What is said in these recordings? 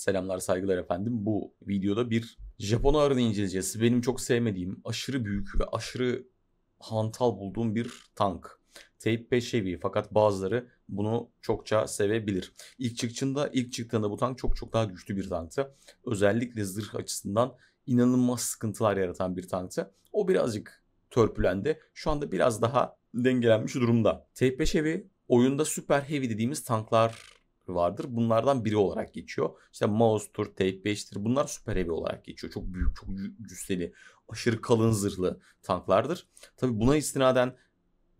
Selamlar saygılar efendim. Bu videoda bir Japon ağrını inceleyeceğiz. Benim çok sevmediğim, aşırı büyük ve aşırı hantal bulduğum bir tank. Tape Peşevi fakat bazıları bunu çokça sevebilir. İlk çıktığında, ilk çıktığında bu tank çok çok daha güçlü bir tanktı. Özellikle zırh açısından inanılmaz sıkıntılar yaratan bir tanktı. O birazcık törpülendi. Şu anda biraz daha dengelenmiş durumda. Tape Peşevi oyunda süper heavy dediğimiz tanklar vardır. Bunlardan biri olarak geçiyor. İşte mouse'tur, tape 5'tir. Bunlar süper heavy olarak geçiyor. Çok büyük, çok cüsseli, aşırı kalın zırhlı tanklardır. Tabi buna istinaden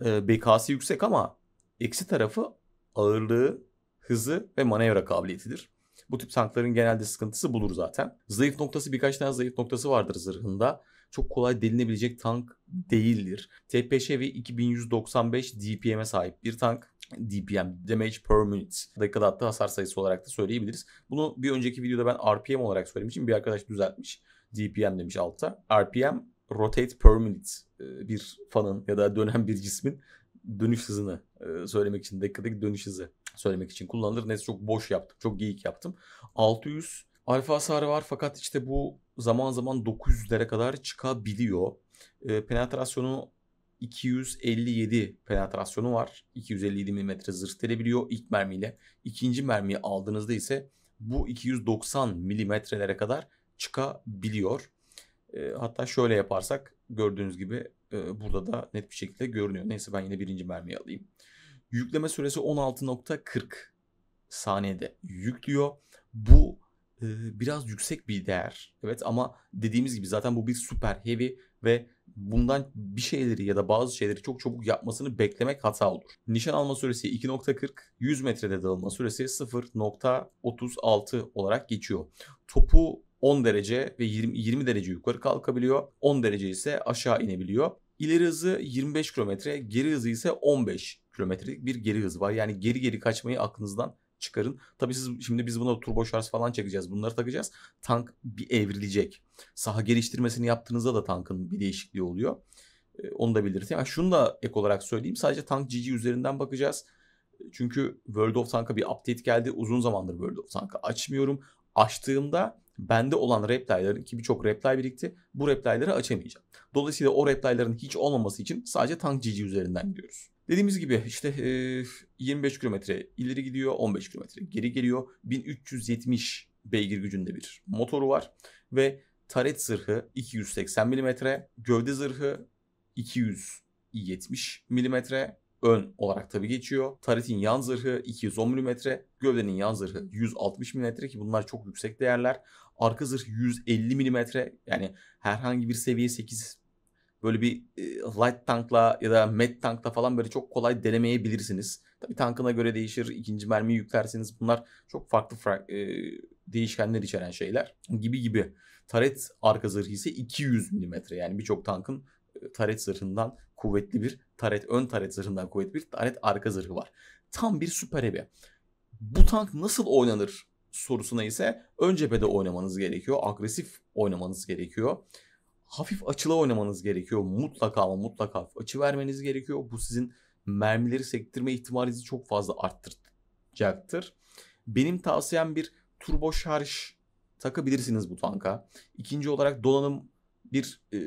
e, BK'sı yüksek ama eksi tarafı ağırlığı, hızı ve manevra kabiliyetidir. Bu tip tankların genelde sıkıntısı budur zaten. Zayıf noktası birkaç tane zayıf noktası vardır zırhında çok kolay delinebilecek tank değildir. TPŞ ve 2195 DPM'e sahip bir tank. DPM, Damage Per Minute. Dakikada attığı hasar sayısı olarak da söyleyebiliriz. Bunu bir önceki videoda ben RPM olarak söylemişim. Bir arkadaş düzeltmiş. DPM demiş altta. RPM Rotate Per Minute e, bir fanın ya da dönen bir cismin dönüş hızını e, söylemek için dakikadaki dönüş hızı söylemek için kullanılır. Neyse çok boş yaptım. Çok geyik yaptım. 600 alfa hasarı var fakat işte bu zaman zaman 900'lere kadar çıkabiliyor. E, penetrasyonu 257 penetrasyonu var. 257 mm zırh delebiliyor ilk mermiyle. İkinci mermiyi aldığınızda ise bu 290 milimetrelere kadar çıkabiliyor. E, hatta şöyle yaparsak gördüğünüz gibi e, burada da net bir şekilde görünüyor. Neyse ben yine birinci mermiyi alayım. Yükleme süresi 16.40 saniyede yüklüyor. Bu e, biraz yüksek bir değer. Evet ama dediğimiz gibi zaten bu bir süper heavy ve bundan bir şeyleri ya da bazı şeyleri çok çabuk yapmasını beklemek hata olur. Nişan alma süresi 2.40, 100 metrede dalma süresi 0.36 olarak geçiyor. Topu 10 derece ve 20, 20 derece yukarı kalkabiliyor. 10 derece ise aşağı inebiliyor. İleri hızı 25 kilometre, geri hızı ise 15 kilometrelik bir geri hız var. Yani geri geri kaçmayı aklınızdan çıkarın. Tabii siz şimdi biz buna turbo şarj falan çekeceğiz. Bunları takacağız. Tank bir evrilecek. Saha geliştirmesini yaptığınızda da tankın bir değişikliği oluyor. E, onu da belirteyim. Yani şunu da ek olarak söyleyeyim. Sadece tank GG üzerinden bakacağız. Çünkü World of Tank'a bir update geldi. Uzun zamandır World of Tank'ı açmıyorum. Açtığımda bende olan replayların ki birçok replay birikti. Bu replayları açamayacağım. Dolayısıyla o replayların hiç olmaması için sadece tank GG üzerinden gidiyoruz. Dediğimiz gibi işte 25 kilometre ileri gidiyor, 15 kilometre geri geliyor. 1370 beygir gücünde bir motoru var ve taret zırhı 280 milimetre, gövde zırhı 270 milimetre ön olarak tabi geçiyor. Taretin yan zırhı 210 milimetre, gövdenin yan zırhı 160 milimetre ki bunlar çok yüksek değerler. Arka zırh 150 milimetre yani herhangi bir seviye 8 böyle bir e, light tankla ya da med tankla falan böyle çok kolay denemeyebilirsiniz. Tabii tankına göre değişir. İkinci mermi yüklersiniz. Bunlar çok farklı fra- e, değişkenler içeren şeyler gibi gibi. Taret arka zırhı ise 200 mm. Yani birçok tankın e, taret zırhından kuvvetli bir taret ön taret zırhından kuvvetli bir taret arka zırhı var. Tam bir süper Ebe. Bu tank nasıl oynanır sorusuna ise ön cephede oynamanız gerekiyor. Agresif oynamanız gerekiyor hafif açıla oynamanız gerekiyor. Mutlaka ama mutlaka açı vermeniz gerekiyor. Bu sizin mermileri sektirme ihtimalinizi çok fazla arttıracaktır. Benim tavsiyem bir turbo şarj takabilirsiniz bu tanka. İkinci olarak donanım bir e,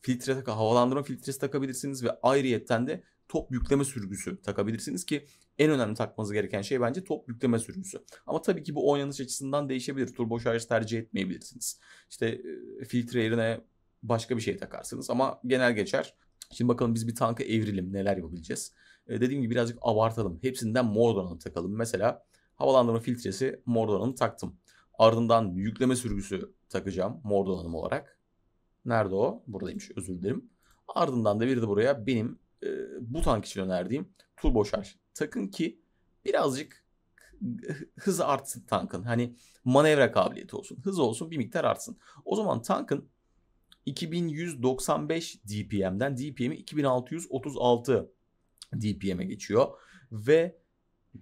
filtre takı, havalandırma filtresi takabilirsiniz ve ayrıyetten de top yükleme sürgüsü takabilirsiniz ki en önemli takmanız gereken şey bence top yükleme sürgüsü. Ama tabii ki bu oynanış açısından değişebilir. Turbo şarj tercih etmeyebilirsiniz. İşte e, filtre yerine başka bir şey takarsınız ama genel geçer. Şimdi bakalım biz bir tanka evrilim neler yapabileceğiz. E, dediğim gibi birazcık abartalım. Hepsinden Mordor'u takalım. Mesela havalandırma filtresi Mordor'u taktım. Ardından yükleme sürgüsü takacağım Mordor'u olarak. Nerede o? Buradaymış özür dilerim. Ardından da bir de buraya benim e, bu tank için önerdiğim turbo şarj. Takın ki birazcık hızı artsın tankın. Hani manevra kabiliyeti olsun. Hız olsun bir miktar artsın. O zaman tankın 2195 DPM'den DPM'i 2636 DPM'e geçiyor ve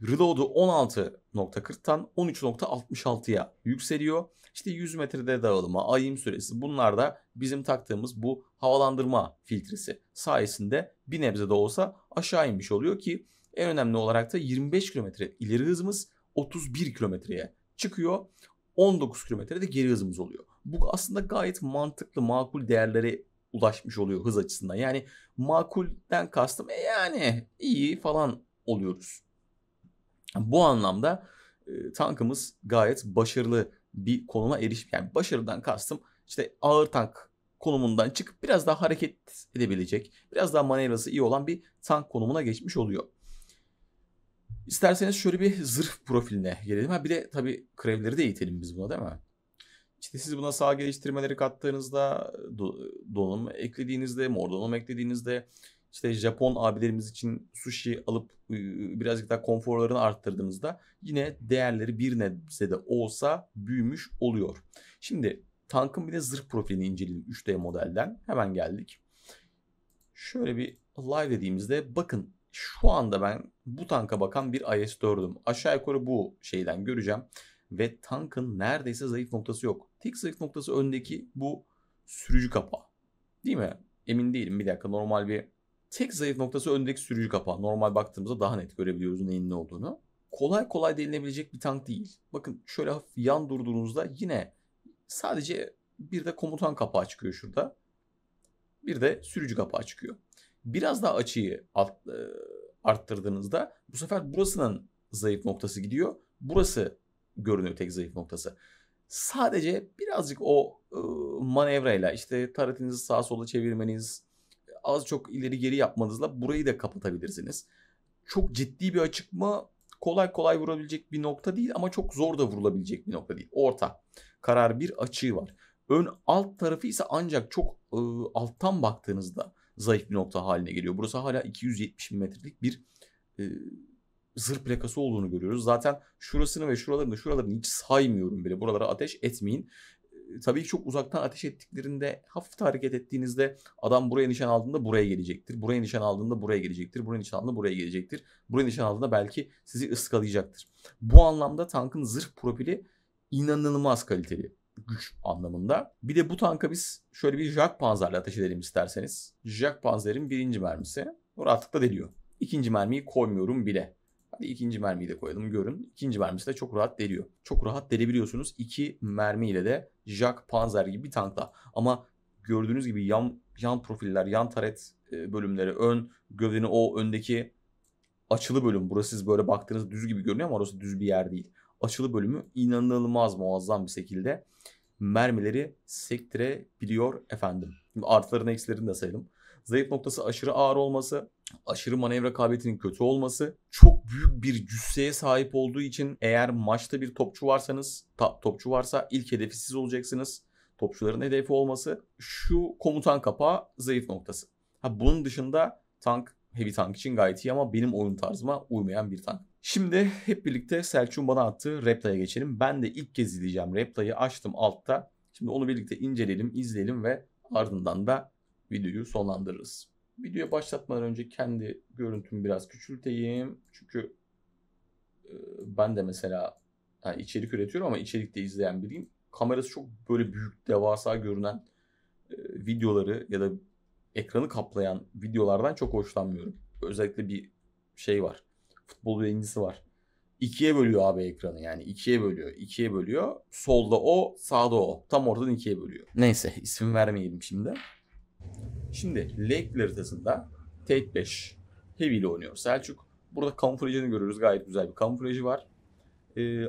reload'u 16.40'tan 13.66'ya yükseliyor. İşte 100 metrede dağılma, ayım süresi bunlar da bizim taktığımız bu havalandırma filtresi sayesinde bir nebze de olsa aşağı inmiş oluyor ki en önemli olarak da 25 km ileri hızımız 31 kilometreye çıkıyor. 19 kilometrede geri hızımız oluyor. Bu aslında gayet mantıklı, makul değerlere ulaşmış oluyor hız açısından. Yani makulden kastım e yani iyi falan oluyoruz. Bu anlamda e, tankımız gayet başarılı bir konuma erişmiş. Yani başarıdan kastım işte ağır tank konumundan çıkıp biraz daha hareket edebilecek, biraz daha manevrası iyi olan bir tank konumuna geçmiş oluyor. İsterseniz şöyle bir zırh profiline gelelim. Ha bir de tabii krevleri de eğitelim biz buna değil mi? İşte siz buna sağ geliştirmeleri kattığınızda, donanım eklediğinizde, mor donanım eklediğinizde, işte Japon abilerimiz için sushi alıp ıı, ıı, birazcık daha konforlarını arttırdığınızda yine değerleri bir nebze de olsa büyümüş oluyor. Şimdi tankın bir de zırh profilini inceleyelim 3D modelden. Hemen geldik. Şöyle bir live dediğimizde bakın şu anda ben bu tanka bakan bir IS-4'üm. Aşağı yukarı bu şeyden göreceğim ve tankın neredeyse zayıf noktası yok. Tek zayıf noktası öndeki bu sürücü kapağı. Değil mi? Emin değilim bir dakika normal bir tek zayıf noktası öndeki sürücü kapağı. Normal baktığımızda daha net görebiliyoruz neyin ne olduğunu. Kolay kolay delinebilecek bir tank değil. Bakın şöyle hafif yan durduğunuzda yine sadece bir de komutan kapağı çıkıyor şurada. Bir de sürücü kapağı çıkıyor. Biraz daha açıyı e, arttırdığınızda bu sefer burasının zayıf noktası gidiyor. Burası görünüyor tek zayıf noktası. Sadece birazcık o e, manevrayla işte taretinizi sağa sola çevirmeniz, az çok ileri geri yapmanızla burayı da kapatabilirsiniz. Çok ciddi bir açık mı? Kolay kolay vurabilecek bir nokta değil ama çok zor da vurulabilecek bir nokta değil. Orta. Karar bir açığı var. Ön alt tarafı ise ancak çok e, alttan baktığınızda zayıf bir nokta haline geliyor. Burası hala 270 milimetrelik bir e, zırh plakası olduğunu görüyoruz. Zaten şurasını ve şuralarını şuralarını hiç saymıyorum bile. Buralara ateş etmeyin. Ee, tabii ki çok uzaktan ateş ettiklerinde hafif hareket ettiğinizde adam buraya nişan aldığında buraya gelecektir. Buraya nişan aldığında buraya gelecektir. Buraya nişan aldığında buraya gelecektir. Buraya nişan aldığında belki sizi ıskalayacaktır. Bu anlamda tankın zırh profili inanılmaz kaliteli güç anlamında. Bir de bu tanka biz şöyle bir Jack Panzer'le ateş edelim isterseniz. Jack Panzer'in birinci mermisi rahatlıkla deliyor. İkinci mermiyi koymuyorum bile rahatlıkla ikinci mermiyi de koyalım görün. İkinci mermisi de çok rahat deliyor. Çok rahat delebiliyorsunuz. iki mermiyle de Jack Panzer gibi bir tankla. Ama gördüğünüz gibi yan, yan profiller, yan taret e, bölümleri, ön gövdenin o öndeki açılı bölüm. Burası siz böyle baktığınız düz gibi görünüyor ama orası düz bir yer değil. Açılı bölümü inanılmaz muazzam bir şekilde mermileri sektirebiliyor efendim. Şimdi artılarını eksilerini de sayalım. Zayıf noktası aşırı ağır olması, aşırı manevra kabiliyetinin kötü olması, çok büyük bir cüsseye sahip olduğu için eğer maçta bir topçu varsanız, topçu varsa ilk hedefi siz olacaksınız. Topçuların hedefi olması şu komutan kapağı zayıf noktası. Ha bunun dışında tank heavy tank için gayet iyi ama benim oyun tarzıma uymayan bir tank. Şimdi hep birlikte Selçuk'un bana attığı replaya geçelim. Ben de ilk kez izleyeceğim replayı açtım altta. Şimdi onu birlikte inceleyelim, izleyelim ve ardından da videoyu sonlandırırız. Videoya başlatmadan önce kendi görüntümü biraz küçülteyim. Çünkü e, ben de mesela yani içerik üretiyorum ama içerikte izleyen biriyim. Kamerası çok böyle büyük, devasa görünen e, videoları ya da ekranı kaplayan videolardan çok hoşlanmıyorum. Özellikle bir şey var. Futbol birincisi var. İkiye bölüyor abi ekranı yani. ikiye bölüyor. ikiye bölüyor. Solda o, sağda o. Tam ortadan ikiye bölüyor. Neyse isim vermeyelim şimdi. Şimdi Lake haritasında Tek 5 Heavy ile oynuyor Selçuk. Burada kamuflajını görüyoruz. Gayet güzel bir kamuflajı var. Ee,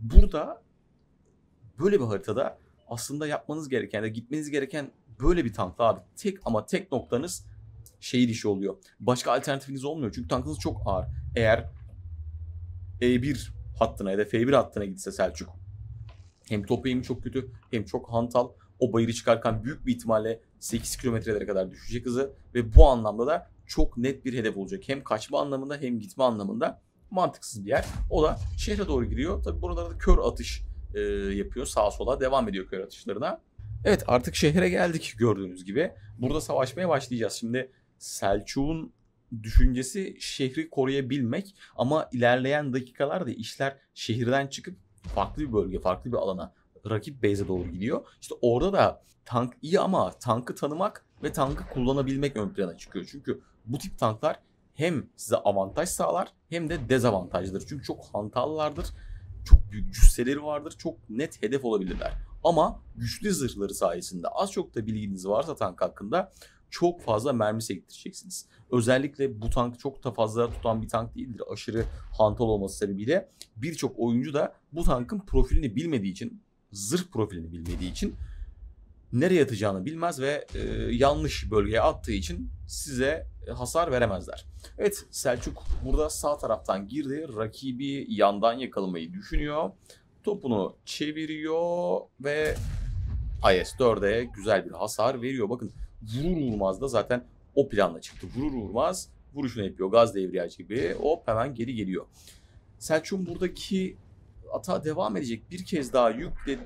burada böyle bir haritada aslında yapmanız gereken de gitmeniz gereken böyle bir tank abi. Tek ama tek noktanız şehir işi oluyor. Başka alternatifiniz olmuyor. Çünkü tankınız çok ağır. Eğer E1 hattına ya da F1 hattına gitse Selçuk hem top eğimi çok kötü hem çok hantal o bayırı çıkarken büyük bir ihtimalle 8 kilometrelere kadar düşecek hızı ve bu anlamda da çok net bir hedef olacak. Hem kaçma anlamında hem gitme anlamında mantıksız bir yer. O da şehre doğru giriyor. Tabi buralarda da kör atış e, yapıyor. Sağa sola devam ediyor kör atışlarına. Evet artık şehre geldik gördüğünüz gibi. Burada savaşmaya başlayacağız. Şimdi Selçuk'un düşüncesi şehri koruyabilmek ama ilerleyen dakikalarda işler şehirden çıkıp farklı bir bölge, farklı bir alana, rakip base'e doğru gidiyor. İşte orada da tank iyi ama tankı tanımak ve tankı kullanabilmek ön plana çıkıyor. Çünkü bu tip tanklar hem size avantaj sağlar hem de dezavantajdır. Çünkü çok hantallardır, çok büyük cüsseleri vardır, çok net hedef olabilirler. Ama güçlü zırhları sayesinde az çok da bilginiz varsa tank hakkında çok fazla mermi sektireceksiniz. Özellikle bu tank çok da fazla tutan bir tank değildir. Aşırı hantal olması sebebiyle birçok oyuncu da bu tankın profilini bilmediği için zırh profilini bilmediği için nereye atacağını bilmez ve e, yanlış bölgeye attığı için size hasar veremezler. Evet Selçuk burada sağ taraftan girdi. Rakibi yandan yakalamayı düşünüyor. Topunu çeviriyor ve IS-4'e güzel bir hasar veriyor. Bakın vurur vurmaz da zaten o planla çıktı. Vurur vurmaz vuruşunu yapıyor gaz devriyacı gibi. Hop hemen geri geliyor. Selçuk buradaki ata devam edecek bir kez daha yükledi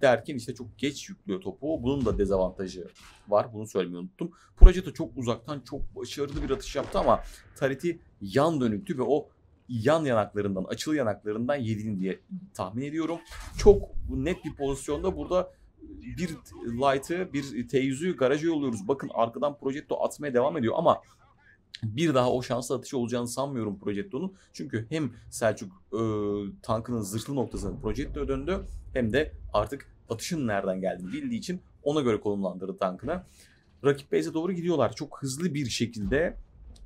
derken işte çok geç yüklüyor topu. Bunun da dezavantajı var. Bunu söylemeyi unuttum. Projeta çok uzaktan çok başarılı bir atış yaptı ama Tariti yan dönüktü ve o yan yanaklarından, açılı yanaklarından yediğini diye tahmin ediyorum. Çok net bir pozisyonda burada bir light'ı, bir t garaja yolluyoruz. Bakın arkadan Projetto atmaya devam ediyor ama bir daha o şanslı atışı olacağını sanmıyorum Progetto'nun. Çünkü hem Selçuk e, tankının zırhlı noktasına Progetto'ya döndü hem de artık atışın nereden geldiğini bildiği için ona göre konumlandırdı tankına. Rakip base'e doğru gidiyorlar. Çok hızlı bir şekilde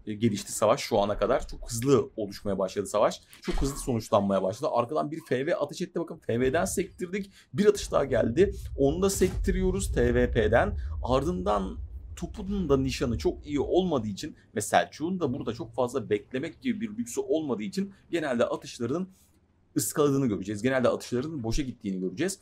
e, gelişti savaş şu ana kadar. Çok hızlı oluşmaya başladı savaş. Çok hızlı sonuçlanmaya başladı. Arkadan bir FV atış etti. Bakın FV'den sektirdik. Bir atış daha geldi. Onu da sektiriyoruz TVP'den. Ardından Topunun da nişanı çok iyi olmadığı için ve Selçuk'un da burada çok fazla beklemek gibi bir lüksü olmadığı için genelde atışlarının ıskaladığını göreceğiz. Genelde atışlarının boşa gittiğini göreceğiz.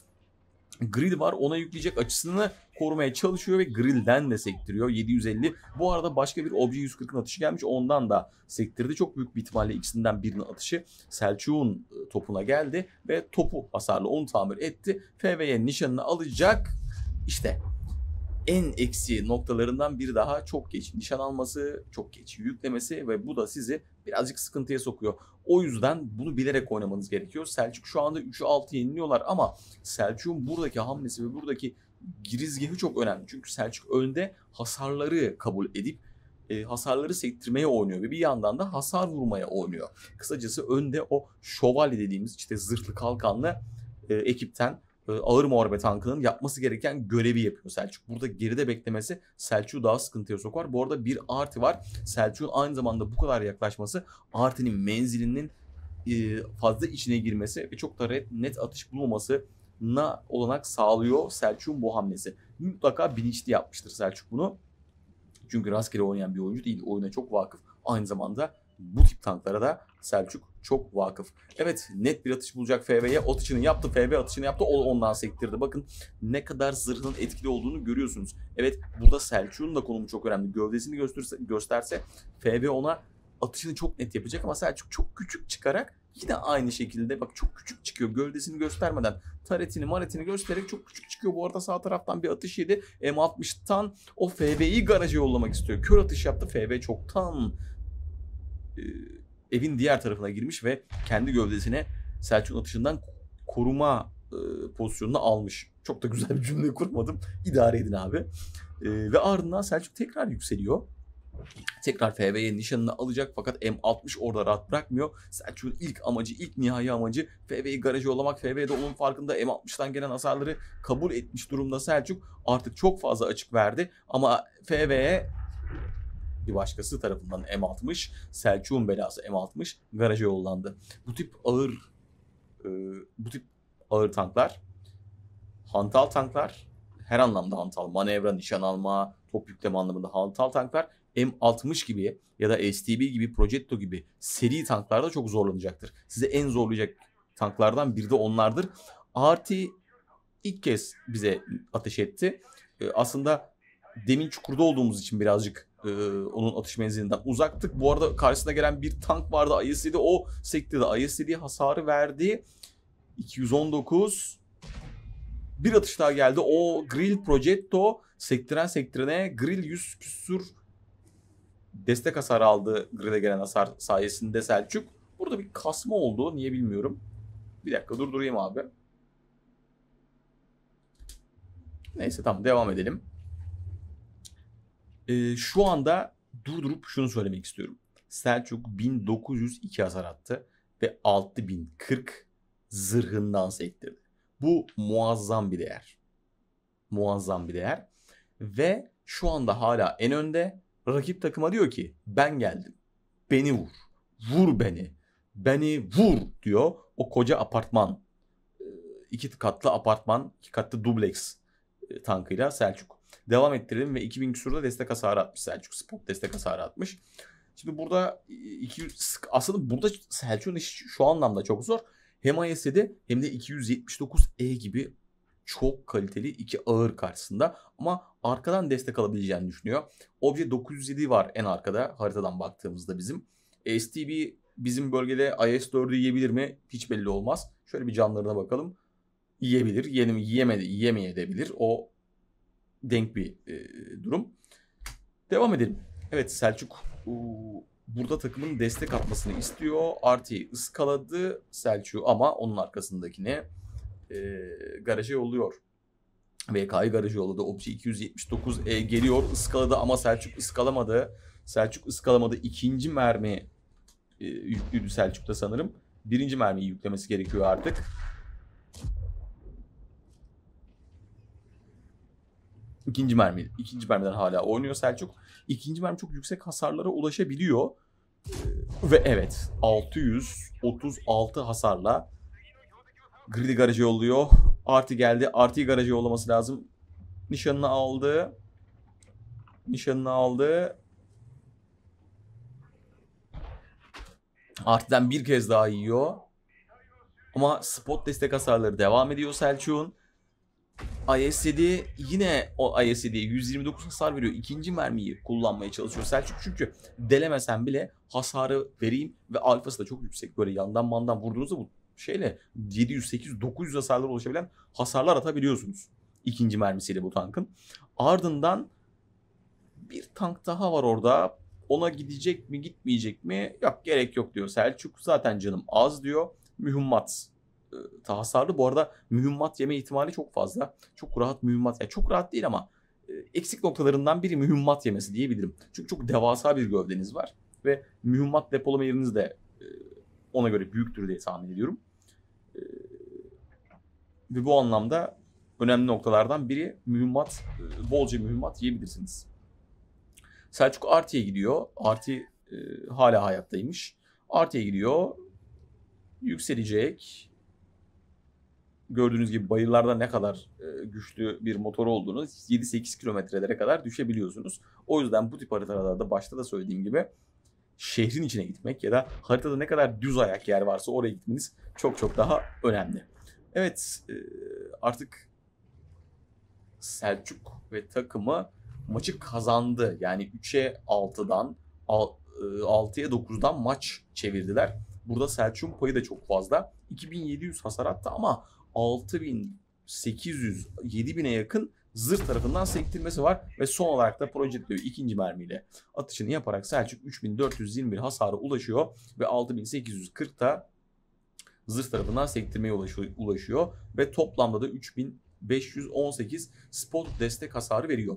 Grid var ona yükleyecek açısını korumaya çalışıyor ve grillden de sektiriyor 750. Bu arada başka bir obje 140'ın atışı gelmiş ondan da sektirdi. Çok büyük bir ihtimalle ikisinden birinin atışı Selçuk'un e, topuna geldi ve topu hasarlı onu tamir etti. FV'ye nişanını alacak işte en eksi noktalarından biri daha çok geç nişan alması, çok geç yüklemesi ve bu da sizi birazcık sıkıntıya sokuyor. O yüzden bunu bilerek oynamanız gerekiyor. Selçuk şu anda 3'ü 6 yeniliyorlar ama Selçuk'un buradaki hamlesi ve buradaki girizgahı çok önemli. Çünkü Selçuk önde hasarları kabul edip e, hasarları sektirmeye oynuyor ve bir yandan da hasar vurmaya oynuyor. Kısacası önde o şövalye dediğimiz işte zırhlı kalkanlı e, ekipten e, ağır muharebe tankının yapması gereken görevi yapıyor Selçuk. Burada geride beklemesi Selçuk'u daha sıkıntıya sokar. Bu arada bir artı var. Selçuk'un aynı zamanda bu kadar yaklaşması artının menzilinin e, fazla içine girmesi ve çok da net atış bulmaması na olanak sağlıyor Selçuk'un bu hamlesi. Mutlaka bilinçli yapmıştır Selçuk bunu. Çünkü rastgele oynayan bir oyuncu değil. Oyuna çok vakıf. Aynı zamanda bu tip tanklara da Selçuk çok vakıf. Evet net bir atış bulacak FV'ye. O atışını yaptı. FV atışını yaptı. O ondan sektirdi. Bakın ne kadar zırhının etkili olduğunu görüyorsunuz. Evet burada Selçuk'un da konumu çok önemli. Gövdesini gösterse, gösterse FV ona atışını çok net yapacak ama Selçuk çok küçük çıkarak yine aynı şekilde bak çok küçük çıkıyor gövdesini göstermeden taretini maretini göstererek çok küçük çıkıyor. Bu arada sağ taraftan bir atış yedi. M60'tan o FB'yi garaja yollamak istiyor. Kör atış yaptı. FB çoktan e, evin diğer tarafına girmiş ve kendi gövdesine Selçuk'un atışından koruma e, pozisyonunu almış. Çok da güzel bir cümle kurmadım. İdare edin abi. E, ve ardından Selçuk tekrar yükseliyor. Tekrar FV'ye nişanını alacak fakat M60 orada rahat bırakmıyor. Selçuk'un ilk amacı, ilk nihai amacı FV'yi garajı olamak FV'de onun farkında M60'tan gelen hasarları kabul etmiş durumda Selçuk. Artık çok fazla açık verdi ama FV'ye bir başkası tarafından M60, Selçuk'un belası M60 garaja yollandı. Bu tip ağır e, bu tip ağır tanklar hantal tanklar her anlamda hantal manevra, nişan alma, top yükleme anlamında hantal tanklar M60 gibi ya da STB gibi, Progetto gibi seri tanklarda çok zorlanacaktır. Size en zorlayacak tanklardan biri de onlardır. RT ilk kez bize ateş etti. Ee, aslında demin çukurda olduğumuz için birazcık ee, onun atış menzilinden uzaktık. Bu arada karşısına gelen bir tank vardı is O sekti de is hasarı verdi. 219. Bir atış daha geldi. O Grill Progetto sektiren sektirene Grill 100 küsur destek hasarı aldı Grill'e gelen hasar sayesinde Selçuk. Burada bir kasma oldu. Niye bilmiyorum. Bir dakika durdurayım abi. Neyse tamam devam edelim. E, şu anda durdurup şunu söylemek istiyorum. Selçuk 1902 hasar attı ve 6040 zırhından sektirdi. Bu muazzam bir değer. Muazzam bir değer. Ve şu anda hala en önde rakip takıma diyor ki ben geldim. Beni vur. Vur beni. Beni vur diyor. O koca apartman. Ee, iki katlı apartman, iki katlı dubleks e, tankıyla Selçuk devam ettirelim ve 2000 küsurda destek hasarı atmış Selçuk Spot destek hasarı atmış. Şimdi burada iki, aslında burada Selçuk'un işi şu anlamda çok zor. Hem ASD hem de 279E gibi çok kaliteli iki ağır karşısında ama arkadan destek alabileceğini düşünüyor. Obje 907 var en arkada haritadan baktığımızda bizim. STB bizim bölgede IS-4'ü yiyebilir mi? Hiç belli olmaz. Şöyle bir canlarına bakalım. Yiyebilir. Yeni, yiyemedi, yiyemeyebilir. O denk bir e, durum. Devam edelim. Evet Selçuk burada takımın destek atmasını istiyor. Arti'yi ıskaladı Selçuk ama onun arkasındakini e, garaja yolluyor. VK'yı garaja yolladı. Opsi 279 E geliyor. Iskaladı ama Selçuk ıskalamadı. Selçuk ıskalamadı. İkinci mermi e, yüklüydü Selçuk'ta sanırım. Birinci mermiyi yüklemesi gerekiyor artık. İkinci mermi, ikinci mermiden hala oynuyor Selçuk. İkinci mermi çok yüksek hasarlara ulaşabiliyor. Ee, ve evet 636 hasarla Gridi garaja yolluyor. Artı geldi. Arti garaja yollaması lazım. Nişanını aldı. Nişanını aldı. Artiden bir kez daha yiyor. Ama spot destek hasarları devam ediyor Selçuk'un. ISD yine o ISD 129 hasar veriyor. İkinci mermiyi kullanmaya çalışıyor Selçuk. Çünkü delemesen bile hasarı vereyim ve alfası da çok yüksek. Böyle yandan mandan vurduğunuzda bu şeyle 700, 800, 900 hasarlara ulaşabilen hasarlar atabiliyorsunuz. ikinci mermisiyle bu tankın. Ardından bir tank daha var orada. Ona gidecek mi gitmeyecek mi? Yok gerek yok diyor Selçuk. Zaten canım az diyor. Mühimmat hasarlı. Bu arada mühimmat yeme ihtimali çok fazla. Çok rahat mühimmat. Yani çok rahat değil ama e, eksik noktalarından biri mühimmat yemesi diyebilirim. Çünkü çok devasa bir gövdeniz var ve mühimmat depolama yeriniz de e, ona göre büyüktür diye tahmin ediyorum. E, ve bu anlamda önemli noktalardan biri mühimmat, bolca mühimmat yiyebilirsiniz. Selçuk Arti'ye gidiyor. Arti e, hala hayattaymış. Arti'ye gidiyor. Yükselecek gördüğünüz gibi bayırlarda ne kadar e, güçlü bir motor olduğunu 7-8 kilometrelere kadar düşebiliyorsunuz. O yüzden bu tip haritalarda başta da söylediğim gibi şehrin içine gitmek ya da haritada ne kadar düz ayak yer varsa oraya gitmeniz çok çok daha önemli. Evet e, artık Selçuk ve takımı maçı kazandı. Yani 3'e 6'dan 6'ya 9'dan maç çevirdiler. Burada Selçuk'un payı da çok fazla. 2700 hasar attı ama 6800, 7000'e yakın zırh tarafından sektirmesi var ve son olarak da projektörü ikinci mermiyle atışını yaparak Selçuk 3421 hasara ulaşıyor ve 6840'ta zırh tarafından sektirmeye ulaşıyor ve toplamda da 3518 spot destek hasarı veriyor.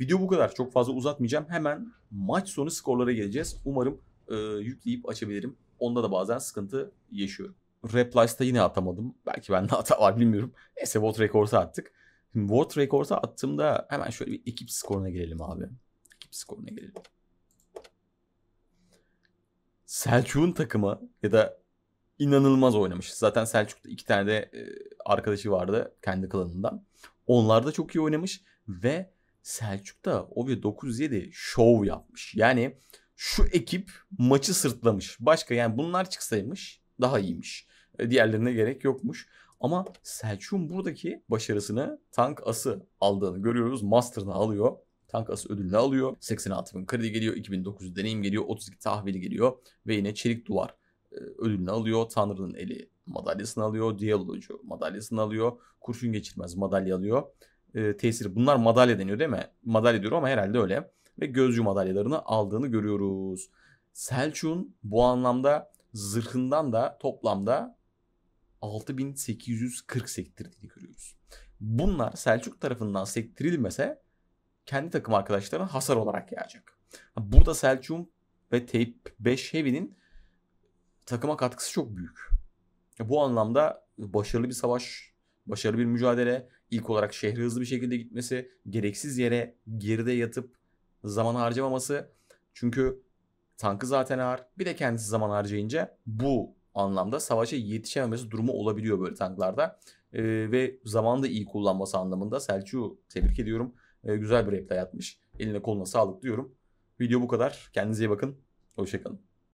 Video bu kadar. Çok fazla uzatmayacağım. Hemen maç sonu skorlara geleceğiz. Umarım e, yükleyip açabilirim. Onda da bazen sıkıntı yaşıyorum. Replice'da yine atamadım. Belki bende hata var bilmiyorum. Neyse World Records'a attık. Şimdi World Records'a attığımda hemen şöyle bir ekip skoruna girelim abi. Ekip skoruna girelim. Selçuk'un takımı ya da inanılmaz oynamış. Zaten Selçuk'ta iki tane de e, arkadaşı vardı kendi klanından. Onlar da çok iyi oynamış ve Selçuk'ta bir 907 show yapmış. Yani şu ekip maçı sırtlamış. Başka yani bunlar çıksaymış daha iyiymiş. E, diğerlerine gerek yokmuş. Ama Selçuk'un buradaki başarısını tank ası aldığını görüyoruz. Master'ını alıyor. Tank ası ödülünü alıyor. 86 bin kredi geliyor. 2900 deneyim geliyor. 32 tahvili geliyor. Ve yine çelik duvar e, ödülünü alıyor. Tanrı'nın eli madalyasını alıyor. Diyalocu madalyasını alıyor. Kurşun geçirmez madalya alıyor. E, tesiri bunlar madalya deniyor değil mi? Madalya diyor ama herhalde öyle. Ve gözcü madalyalarını aldığını görüyoruz. Selçuk'un bu anlamda zırhından da toplamda 6840 sektirildiğini görüyoruz. Bunlar Selçuk tarafından sektirilmese kendi takım arkadaşlarına hasar olarak gelecek. Burada Selçuk'un ve Tape 5 Heavy'nin takıma katkısı çok büyük. Bu anlamda başarılı bir savaş, başarılı bir mücadele, ilk olarak şehri hızlı bir şekilde gitmesi, gereksiz yere geride yatıp zaman harcamaması. Çünkü tankı zaten ağır. Bir de kendisi zaman harcayınca bu anlamda savaşa yetişememesi durumu olabiliyor böyle tanklarda. E, ve da iyi kullanması anlamında Selçuk'u tebrik ediyorum. E, güzel bir reply atmış. Eline koluna sağlık diyorum. Video bu kadar. Kendinize iyi bakın. Hoşçakalın.